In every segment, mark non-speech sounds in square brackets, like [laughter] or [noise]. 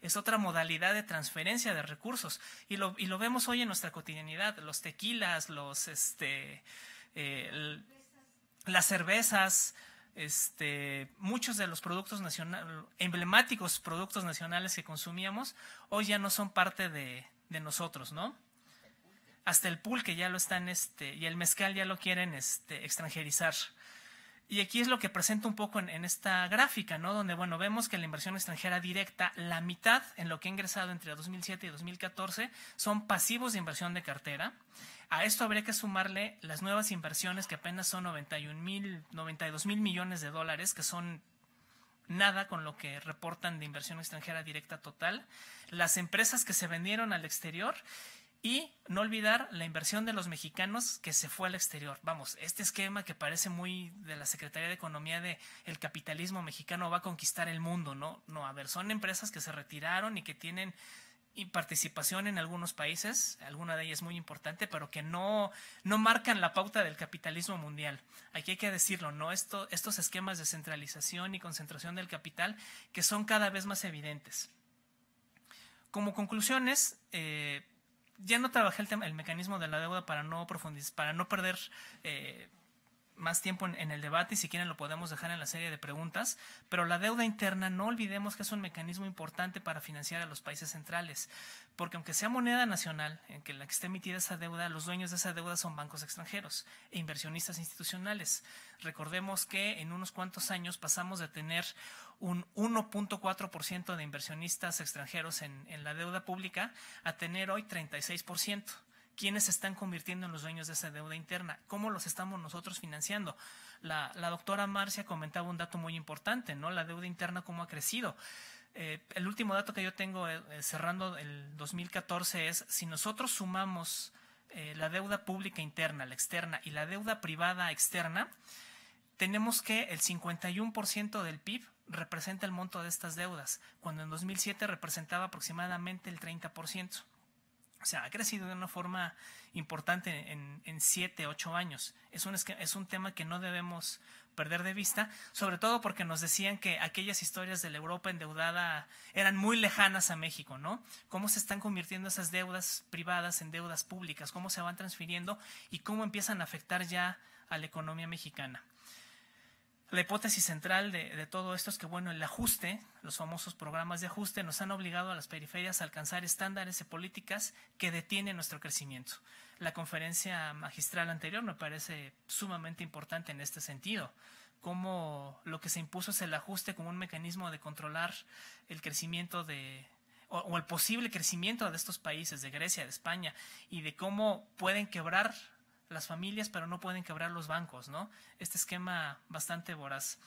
es otra modalidad de transferencia de recursos. Y lo, y lo vemos hoy en nuestra cotidianidad, los tequilas, los este eh, las cervezas, este, muchos de los productos emblemáticos productos nacionales que consumíamos, hoy ya no son parte de, nosotros, ¿no? Hasta el pul que ya lo están, este, y el mezcal ya lo quieren este, extranjerizar. Y aquí es lo que presento un poco en, esta gráfica, ¿no? Donde, bueno, vemos que la inversión extranjera directa, la mitad en lo que ha ingresado entre 2007 y 2014, son pasivos de inversión de cartera. A esto habría que sumarle las nuevas inversiones que apenas son 91 mil, 92 mil millones de dólares, que son nada con lo que reportan de inversión extranjera directa total. Las empresas que se vendieron al exterior y no olvidar la inversión de los mexicanos que se fue al exterior. Vamos, este esquema que parece muy de la Secretaría de Economía de el capitalismo mexicano va a conquistar el mundo, ¿no? No, a ver, son empresas que se retiraron y que tienen participación en algunos países, alguna de ellas es muy importante, pero que no, no marcan la pauta del capitalismo mundial. Aquí hay que decirlo, ¿no? Esto, estos esquemas de centralización y concentración del capital que son cada vez más evidentes. Como conclusiones, eh, ya no trabajé el, el mecanismo de la deuda para no profundizar, para no perder eh, más tiempo en, el debate y si quieren lo podemos dejar en la serie de preguntas, pero la deuda interna no olvidemos que es un mecanismo importante para financiar a los países centrales, porque aunque sea moneda nacional en que la que esté emitida esa deuda, los dueños de esa deuda son bancos extranjeros e inversionistas institucionales. Recordemos que en unos cuantos años pasamos de tener un 1.4% de inversionistas extranjeros en, la deuda pública a tener hoy 36%. ¿Quiénes se están convirtiendo en los dueños de esa deuda interna? ¿Cómo los estamos nosotros financiando? La, doctora Marcia comentaba un dato muy importante, ¿no? La deuda interna, cómo ha crecido. Eh, el último dato que yo tengo eh, eh, cerrando el 2014 es, si nosotros sumamos la deuda pública interna, la externa y la deuda privada externa, tenemos que el 51% del PIB representa el monto de estas deudas, cuando en 2007 representaba aproximadamente el 30%. O sea, ha crecido de una forma importante en, en siete, ocho años. Es un, es un tema que no debemos perder de vista, sobre todo porque nos decían que aquellas historias de la Europa endeudada eran muy lejanas a México, ¿no? Cómo se están convirtiendo esas deudas privadas en deudas públicas, cómo se van transfiriendo y cómo empiezan a afectar ya a la economía mexicana. La hipótesis central de, todo esto es que, bueno, el ajuste, los famosos programas de ajuste, nos han obligado a las periferias a alcanzar estándares y políticas que detienen nuestro crecimiento. La conferencia magistral anterior me parece sumamente importante en este sentido, como lo que se impuso es el ajuste como un mecanismo de controlar el crecimiento de, o el posible crecimiento de estos países, de Grecia, de España, y de cómo pueden quebrar las familias, pero no pueden quebrar los bancos, ¿no? Este esquema bastante voraz.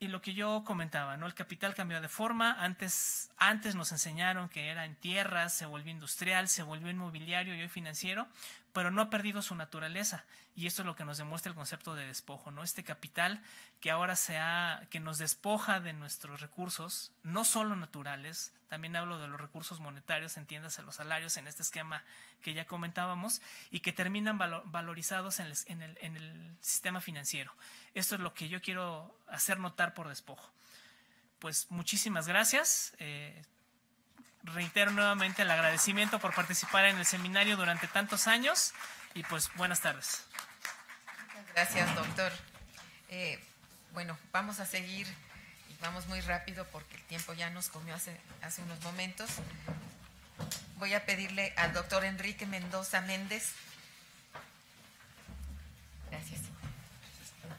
Y lo que yo comentaba, ¿no? El capital cambió de forma. Antes, antes nos enseñaron que era en tierras, se volvió industrial, se volvió inmobiliario y hoy financiero pero no ha perdido su naturaleza. Y esto es lo que nos demuestra el concepto de despojo, ¿no? Este capital que ahora se ha, que nos despoja de nuestros recursos, no solo naturales, también hablo de los recursos monetarios, entiéndase los salarios en este esquema que ya comentábamos, y que terminan valorizados en el, sistema financiero. Esto es lo que yo quiero hacer notar por despojo. Pues muchísimas gracias. Eh, reitero nuevamente el agradecimiento por participar en el seminario durante tantos años y pues buenas tardes. Muchas gracias, doctor. Eh, bueno, vamos a seguir y vamos muy rápido porque el tiempo ya nos comió hace, hace unos momentos. Voy a pedirle al doctor Enrique Mendoza Méndez. Gracias.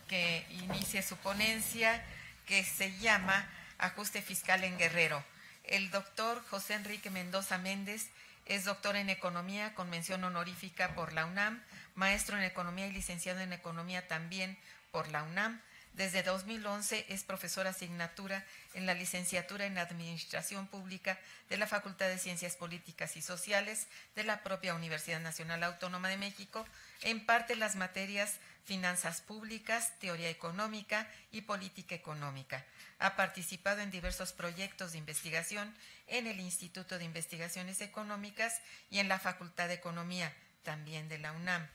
Que inicie su ponencia que se llama Ajuste Fiscal en Guerrero. El doctor José Enrique Mendoza Méndez es doctor en Economía con mención honorífica por la UNAM, maestro en Economía y licenciado en Economía también por la UNAM desde 2011 es profesora asignatura en la licenciatura en Administración Pública de la Facultad de Ciencias Políticas y Sociales de la propia Universidad Nacional Autónoma de México. en parte las materias Finanzas Públicas, Teoría Económica y Política Económica. Ha participado en diversos proyectos de investigación en el Instituto de Investigaciones Económicas y en la Facultad de Economía, también de la UNAM.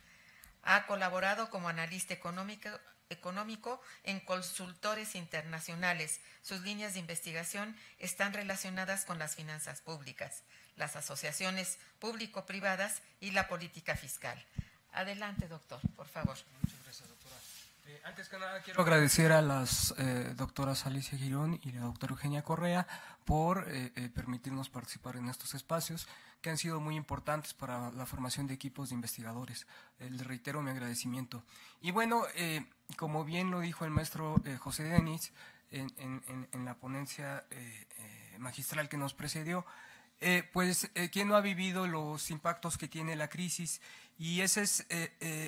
Ha colaborado como analista económico económico en consultores internacionales. Sus líneas de investigación están relacionadas con las finanzas públicas, las asociaciones público-privadas y la política fiscal. Adelante, doctor, por favor. Muchas gracias, doctora. Eh, antes que nada, quiero agradecer a las eh, doctoras Alicia Girón y la doctora Eugenia Correa por eh, permitirnos participar en estos espacios que han sido muy importantes para la formación de equipos de investigadores. Eh, les reitero mi agradecimiento. Y bueno, eh, como bien lo dijo el maestro eh, José Denis en, en, la ponencia magistral que nos precedió, pues, ¿quién no ha vivido los impactos que tiene la crisis? Y esa es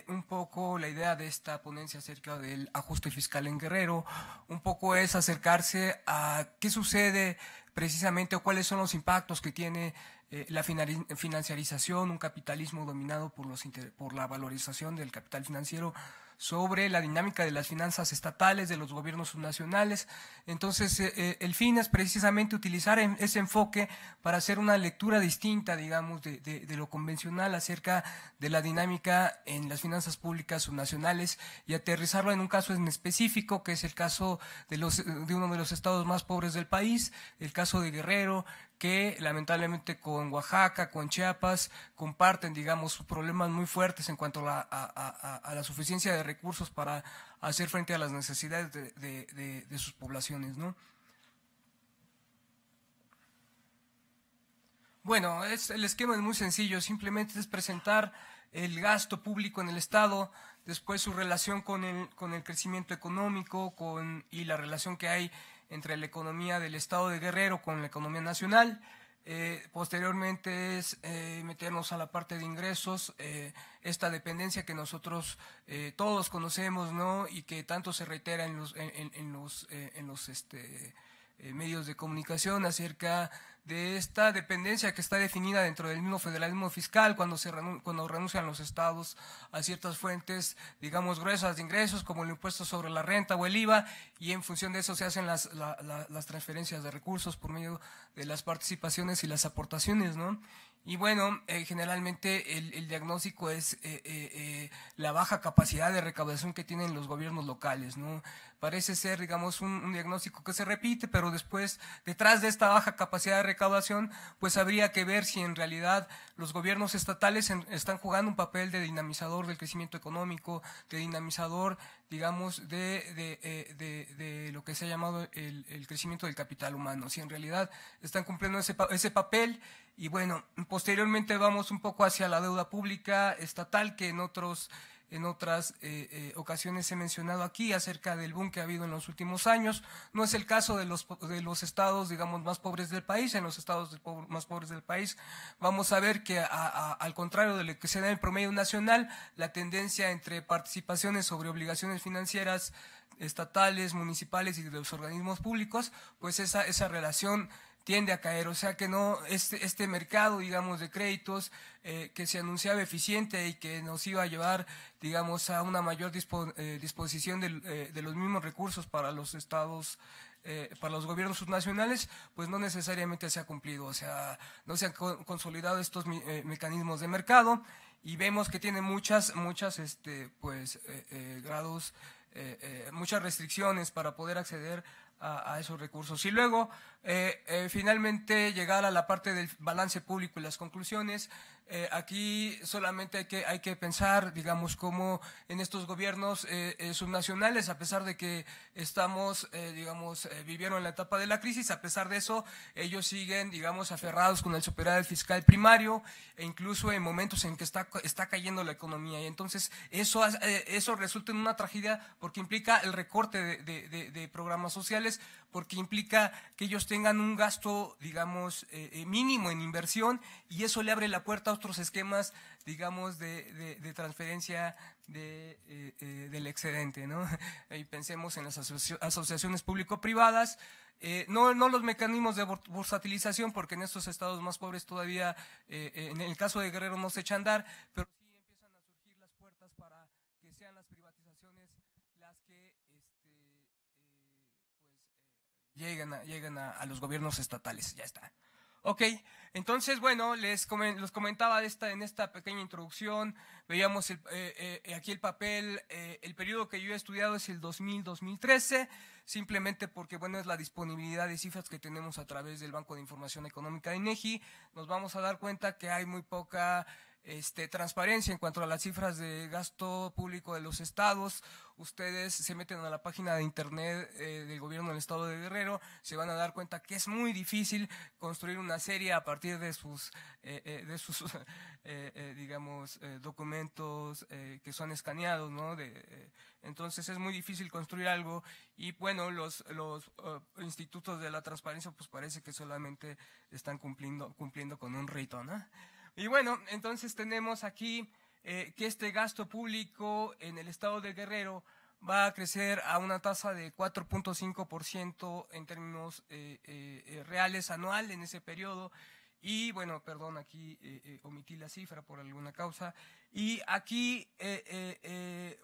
un poco la idea de esta ponencia acerca del ajuste fiscal en Guerrero. Un poco es acercarse a qué sucede precisamente o cuáles son los impactos que tiene eh, la financiarización, un capitalismo dominado por, los por la valorización del capital financiero, sobre la dinámica de las finanzas estatales, de los gobiernos subnacionales. Entonces, eh, eh, el fin es precisamente utilizar ese enfoque para hacer una lectura distinta, digamos, de, lo convencional acerca de la dinámica en las finanzas públicas subnacionales y aterrizarlo en un caso en específico, que es el caso de, los, de uno de los estados más pobres del país, el caso de Guerrero, que lamentablemente con Oaxaca, con Chiapas, comparten, digamos, problemas muy fuertes en cuanto a, a, a la suficiencia de recursos para hacer frente a las necesidades de, sus poblaciones, ¿no? Bueno, es, el esquema es muy sencillo, simplemente es presentar el gasto público en el Estado, después su relación con el, con el crecimiento económico con, y la relación que hay entre la economía del Estado de Guerrero con la economía nacional, eh, posteriormente es eh, meternos a la parte de ingresos, eh, esta dependencia que nosotros todos conocemos, ¿no? Y que tanto se reitera en los, en, en los, en los este, medios de comunicación acerca de esta dependencia que está definida dentro del mismo federalismo fiscal cuando se cuando renuncian los estados a ciertas fuentes, digamos, gruesas de ingresos como el impuesto sobre la renta o el IVA y en función de eso se hacen las, las transferencias de recursos por medio de las participaciones y las aportaciones, ¿no? Y bueno, eh, generalmente el, diagnóstico es eh, eh, la baja capacidad de recaudación que tienen los gobiernos locales, ¿no? Parece ser, digamos, un, un diagnóstico que se repite, pero después, detrás de esta baja capacidad de recaudación, pues habría que ver si en realidad los gobiernos estatales están jugando un papel de dinamizador del crecimiento económico, de dinamizador, digamos, de, eh, lo que se ha llamado el, crecimiento del capital humano, si en realidad están cumpliendo ese, ese papel. Y bueno, posteriormente vamos un poco hacia la deuda pública estatal, que en otros en otras eh, eh, ocasiones he mencionado aquí acerca del boom que ha habido en los últimos años. No es el caso de los, de los estados, digamos, más pobres del país. En los estados más pobres del país vamos a ver que, al contrario de lo que se da en el promedio nacional, la tendencia entre participaciones sobre obligaciones financieras estatales, municipales y de los organismos públicos, pues esa, esa relación tiende a caer. O sea que no, este, este mercado, digamos, de créditos eh, que se anunciaba eficiente y que nos iba a llevar, digamos, a una mayor eh, disposición eh, de los mismos recursos para los estados. para los gobiernos subnacionales, pues no necesariamente se ha cumplido, o sea, no se han consolidado estos mecanismos de mercado y vemos que tiene muchas, muchas, este, pues, grados, muchas restricciones para poder acceder a esos recursos. Y luego, eh, eh, finalmente, llegar a la parte del balance público y las conclusiones. Eh, aquí solamente hay que, hay que pensar, digamos, cómo en estos gobiernos subnacionales, a pesar de que estamos, digamos, vivieron la etapa de la crisis, a pesar de eso, ellos siguen, digamos, aferrados con el superávit fiscal primario e incluso en momentos en que está, está cayendo la economía. Y entonces, eso, eso resulta en una tragedia porque implica el recorte de, de, de programas sociales, porque implica que ellos tengan tengan un gasto, digamos, eh, eh, mínimo en inversión y eso le abre la puerta a otros esquemas, digamos, de, de, transferencia de, eh, del excedente, ¿no? Y [laughs] pensemos en las asociaciones público-privadas, no, no los mecanismos de bursatilización, porque en estos estados más pobres todavía, en el caso de Guerrero no se echa a andar, pero llegan a, llegan a, los gobiernos estatales, ya está. Ok, entonces, bueno, les los comentaba esta, en esta pequeña introducción, veíamos eh, eh, aquí el papel, eh, el periodo que yo he estudiado es el 2000-2013, simplemente porque, bueno, es la disponibilidad de cifras que tenemos a través del Banco de Información Económica de INEGI, nos vamos a dar cuenta que hay muy poca este, transparencia en cuanto a las cifras de gasto público de los estados. Ustedes se meten a la página de internet eh, del gobierno del estado de Guerrero, se van a dar cuenta que es muy difícil construir una serie a partir de sus, eh, eh, de sus [laughs] digamos, documentos que son escaneados, ¿no? entonces es muy difícil construir algo y bueno, los, los institutos de la transparencia pues parece que solamente están cumpliendo, cumpliendo con un rito, ¿no? Y bueno, entonces tenemos aquí eh, que este gasto público en el estado de Guerrero va a crecer a una tasa de 4.5% en términos eh, eh, reales anual en ese periodo. Y bueno, perdón, aquí omití la cifra por alguna causa. Y aquí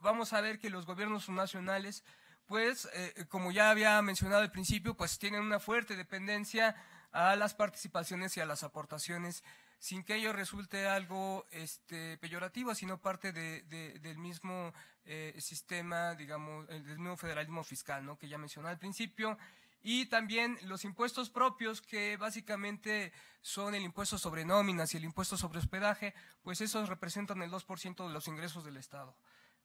vamos a ver que los gobiernos nacionales, pues, como ya había mencionado al principio, pues tienen una fuerte dependencia a las participaciones y a las aportaciones sin que ello resulte algo este, peyorativo, sino parte del mismo eh, sistema, digamos, del mismo federalismo fiscal, Que ya mencioné al principio. Y también los impuestos propios, que básicamente son el impuesto sobre nóminas y el impuesto sobre hospedaje, pues esos representan el 2% de los ingresos del Estado.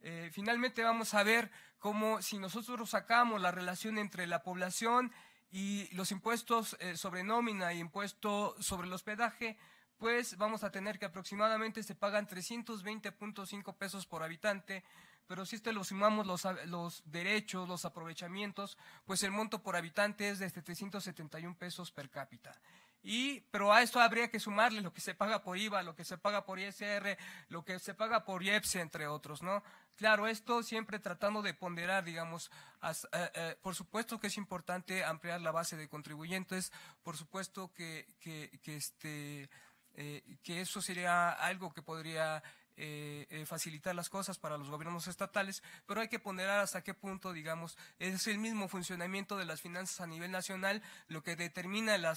Eh, finalmente vamos a ver cómo si nosotros sacamos la relación entre la población y los impuestos eh, sobre nómina y impuesto sobre el hospedaje, pues vamos a tener que aproximadamente se pagan 320.5 pesos por habitante, pero si este lo sumamos los, derechos, los aprovechamientos, pues el monto por habitante es de 771 este pesos per cápita. Y, pero a esto habría que sumarle lo que se paga por IVA, lo que se paga por ISR, lo que se paga por IEPSE, entre otros, ¿no? Claro, esto siempre tratando de ponderar, digamos, eh, eh, por supuesto que es importante ampliar la base de contribuyentes, por supuesto que, que, que este, eh, que eso sería algo que podría eh, eh, facilitar las cosas para los gobiernos estatales, pero hay que ponderar hasta qué punto, digamos, es el mismo funcionamiento de las finanzas a nivel nacional lo que determina la,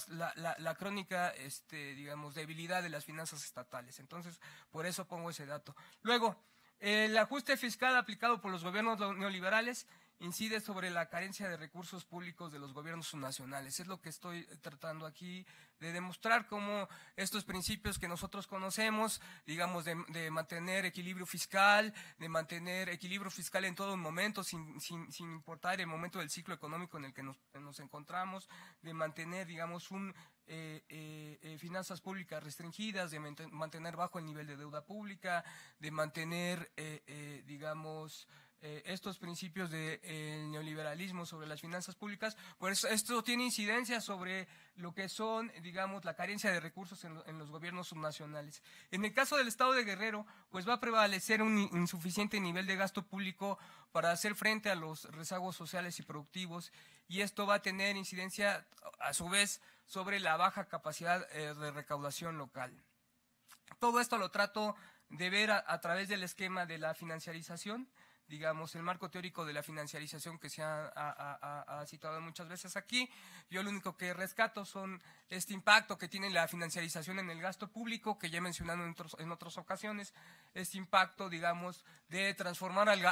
la, crónica, este, digamos, debilidad de las finanzas estatales. Entonces, por eso pongo ese dato. Luego, el ajuste fiscal aplicado por los gobiernos neoliberales incide sobre la carencia de recursos públicos de los gobiernos nacionales. Es lo que estoy tratando aquí de demostrar cómo estos principios que nosotros conocemos, digamos, de, mantener equilibrio fiscal, de mantener equilibrio fiscal en todo momento, sin, importar el momento del ciclo económico en el que nos, encontramos, de mantener, digamos, un eh, eh, eh, finanzas públicas restringidas, de mantener bajo el nivel de deuda pública, de mantener, digamos, eh, estos principios del de, eh, neoliberalismo sobre las finanzas públicas, pues esto tiene incidencia sobre lo que son, digamos, la carencia de recursos en, los gobiernos subnacionales. En el caso del Estado de Guerrero, pues va a prevalecer un insuficiente nivel de gasto público para hacer frente a los rezagos sociales y productivos y esto va a tener incidencia, a su vez, sobre la baja capacidad eh, de recaudación local. Todo esto lo trato de ver a través del esquema de la financiarización digamos, el marco teórico de la financiarización que se ha, citado muchas veces aquí. Yo lo único que rescato son este impacto que tiene la financiarización en el gasto público, que ya he mencionado en, en otras ocasiones, este impacto, digamos, de transformar al,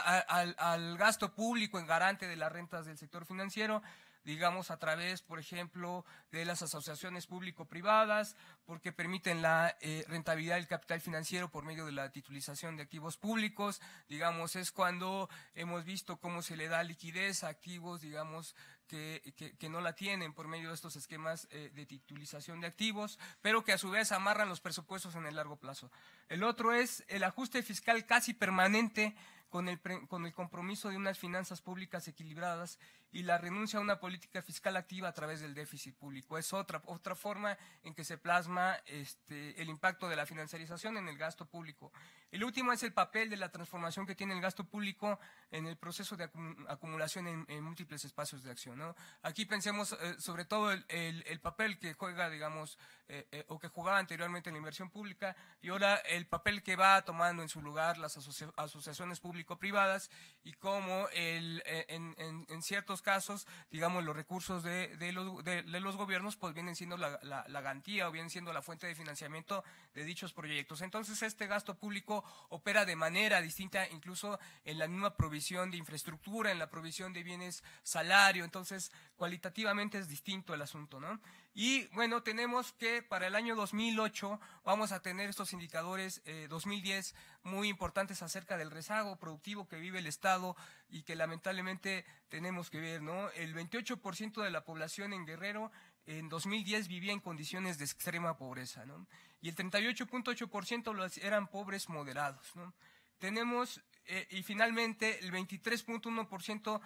al gasto público en garante de las rentas del sector financiero, digamos, a través, por ejemplo, de las asociaciones público-privadas, porque permiten la eh, rentabilidad del capital financiero por medio de la titulización de activos públicos, digamos, es cuando hemos visto cómo se le da liquidez a activos, digamos, que, no la tienen por medio de estos esquemas eh, de titulización de activos, pero que a su vez amarran los presupuestos en el largo plazo. El otro es el ajuste fiscal casi permanente con el compromiso de unas finanzas públicas equilibradas y la renuncia a una política fiscal activa a través del déficit público. Es otra, otra forma en que se plasma este, el impacto de la financiarización en el gasto público. El último es el papel de la transformación que tiene el gasto público en el proceso de acumulación en, múltiples espacios de acción. Aquí pensemos eh, sobre todo el, papel que juega, digamos, eh, eh, o que jugaba anteriormente la inversión pública y ahora el papel que va tomando en su lugar las asociaciones público-privadas y cómo el, en ciertos casos, digamos, los recursos de, los, los, gobiernos pues vienen siendo la, la, la, garantía o vienen siendo la fuente de financiamiento de dichos proyectos. Entonces, este gasto público opera de manera distinta incluso en la misma provisión de infraestructura, en la provisión de bienes salario. Entonces, cualitativamente es distinto el asunto, ¿no? Y bueno, tenemos que para el año 2008 vamos a tener estos indicadores 2010 eh, muy importantes acerca del rezago productivo que vive el Estado y que lamentablemente tenemos que ver, ¿no? El 28% de la población en Guerrero en 2010 vivía en condiciones de extrema pobreza, ¿no? Y el 38.8% eran pobres moderados, ¿no? Tenemos, eh, y finalmente, el 23.1%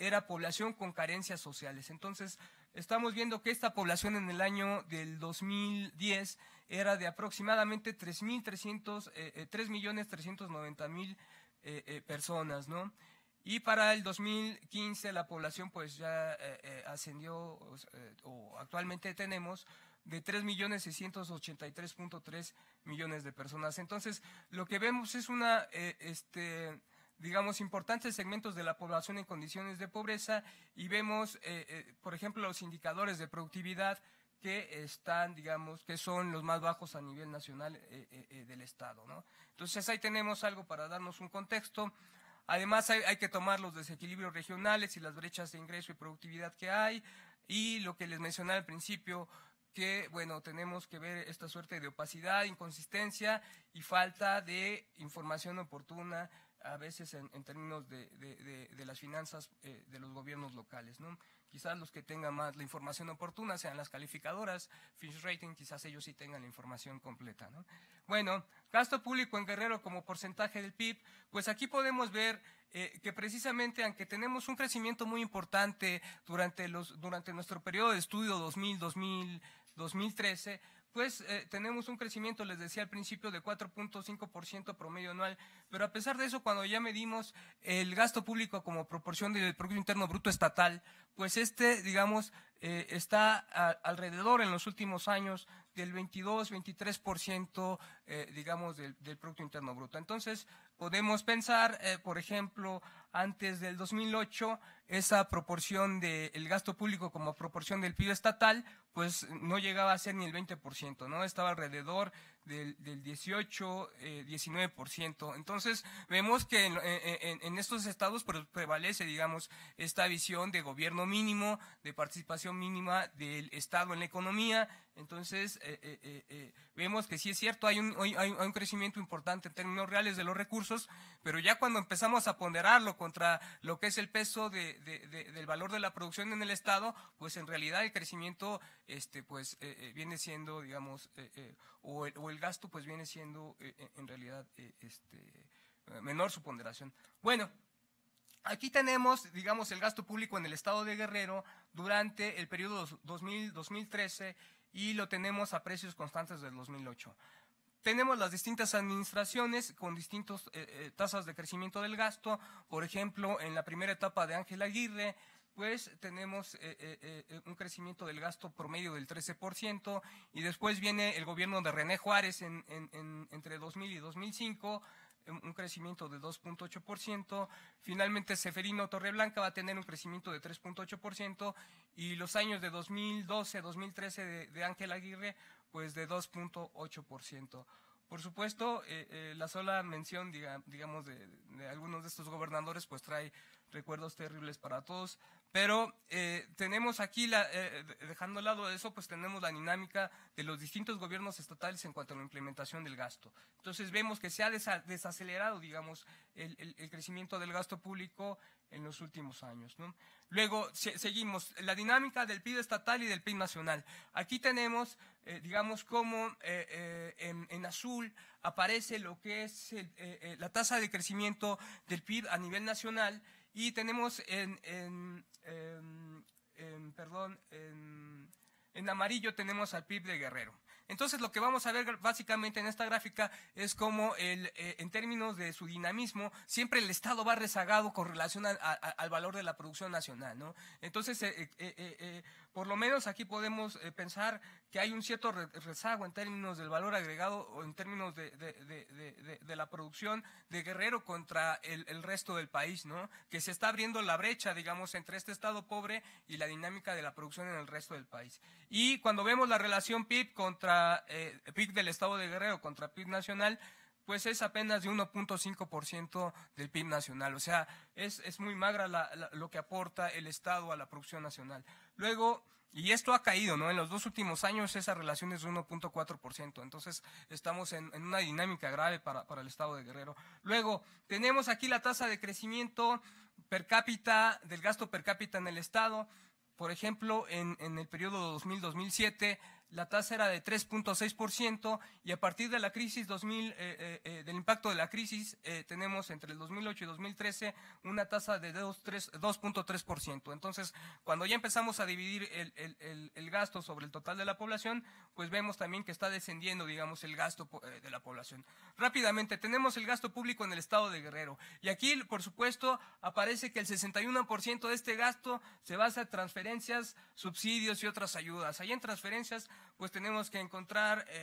era población con carencias sociales. Entonces, estamos viendo que esta población en el año del 2010 era de aproximadamente 3.390.000 eh, eh, eh, personas, ¿no? Y para el 2015 la población pues ya ascendió o, actualmente tenemos de 3.683.3 millones de personas. Entonces, lo que vemos es una este digamos, importantes segmentos de la población en condiciones de pobreza y vemos, eh, eh, por ejemplo, los indicadores de productividad que están, digamos, que son los más bajos a nivel nacional eh, del Estado. Entonces ahí tenemos algo para darnos un contexto. Además hay que tomar los desequilibrios regionales y las brechas de ingreso y productividad que hay y lo que les mencioné al principio, que, bueno, tenemos que ver esta suerte de opacidad, inconsistencia y falta de información oportuna a veces en, términos de, las finanzas eh, de los gobiernos locales. ¿no? Quizás los que tengan más la información oportuna sean las calificadoras, Finch Rating, quizás ellos sí tengan la información completa. ¿no? Bueno, gasto público en Guerrero como porcentaje del PIB, pues aquí podemos ver eh, que precisamente aunque tenemos un crecimiento muy importante durante, los, durante nuestro periodo de estudio 2000, 2000, 2013, pues eh, tenemos un crecimiento, les decía al principio, de 4.5% promedio anual, pero a pesar de eso, cuando ya medimos el gasto público como proporción del Producto Interno Bruto Estatal, pues este, digamos, eh, está alrededor en los últimos años del 22, 23%, eh, digamos, del, del, Producto Interno Bruto. Entonces, podemos pensar, por ejemplo, antes del 2008 esa proporción del gasto público como proporción del PIB estatal, pues no llegaba a ser ni el 20%, ¿no? Estaba alrededor del, 18, 19%. Eh, Entonces, vemos que en, en, estos estados pues, prevalece, digamos, esta visión de gobierno mínimo, de participación mínima del Estado en la economía, entonces, eh, eh, eh, vemos que sí es cierto, hay un, hay, un, crecimiento importante en términos reales de los recursos, pero ya cuando empezamos a ponderarlo contra lo que es el peso de, del valor de la producción en el Estado, pues en realidad el crecimiento este, pues, viene siendo, digamos, o el, gasto pues viene siendo en realidad este, menor su ponderación. Bueno, Aquí tenemos, digamos, el gasto público en el estado de Guerrero durante el periodo 2000, 2013 y lo tenemos a precios constantes del 2008. Tenemos las distintas administraciones con distintas eh, eh, tasas de crecimiento del gasto. Por ejemplo, en la primera etapa de Ángel Aguirre, pues tenemos eh, un crecimiento del gasto promedio del 13% y después viene el gobierno de René Juárez entre 2000 y 2005 un crecimiento de 2.8%, finalmente Seferino Torreblanca va a tener un crecimiento de 3.8% y los años de 2012 2013 de, Ángel Aguirre, pues de 2.8%. Por supuesto, eh, eh, la sola mención, digamos, de, algunos de estos gobernadores, pues trae recuerdos terribles para todos. Pero eh, tenemos aquí, eh, dejando al lado eso, pues tenemos la dinámica de los distintos gobiernos estatales en cuanto a la implementación del gasto. Entonces vemos que se ha desacelerado, digamos, el, crecimiento del gasto público en los últimos años. Luego seguimos, la dinámica del PIB estatal y del PIB nacional. Aquí tenemos, eh, digamos, cómo en, azul aparece lo que es la tasa de crecimiento del PIB a nivel nacional, y tenemos en, en, perdón, en, en amarillo tenemos al PIB de Guerrero. Entonces lo que vamos a ver básicamente en esta gráfica es cómo el, eh, en términos de su dinamismo siempre el Estado va rezagado con relación al valor de la producción nacional, ¿no? Entonces eh, eh, por lo menos aquí podemos eh, pensar que hay un cierto rezago en términos del valor agregado o en términos de, la producción de Guerrero contra el, resto del país, ¿no? Que se está abriendo la brecha, digamos, entre este estado pobre y la dinámica de la producción en el resto del país. Y cuando vemos la relación PIB contra eh, PIB del estado de Guerrero contra PIB nacional, pues es apenas de 1.5% del PIB nacional. O sea, es, muy magra lo que aporta el Estado a la producción nacional. Luego, y esto ha caído, ¿no? En los dos últimos años esa relación es de 1.4%. Entonces estamos en, una dinámica grave para, el estado de Guerrero. Luego, tenemos aquí la tasa de crecimiento per cápita, del gasto per cápita en el estado. Por ejemplo, en, en el periodo 2000-2007 la tasa era de 3.6% y a partir de la crisis 2000, eh, eh, eh, del impacto de la crisis, tenemos entre el 2008 y 2013 una tasa de 2.3%. Entonces, cuando ya empezamos a dividir el, gasto sobre el total de la población, pues vemos también que está descendiendo, digamos, el gasto de la población. Rápidamente, tenemos el gasto público en el estado de Guerrero. Y aquí, por supuesto, aparece que el 61% de este gasto se basa en transferencias, subsidios y otras ayudas. hay en transferencias pues tenemos que encontrar... Eh,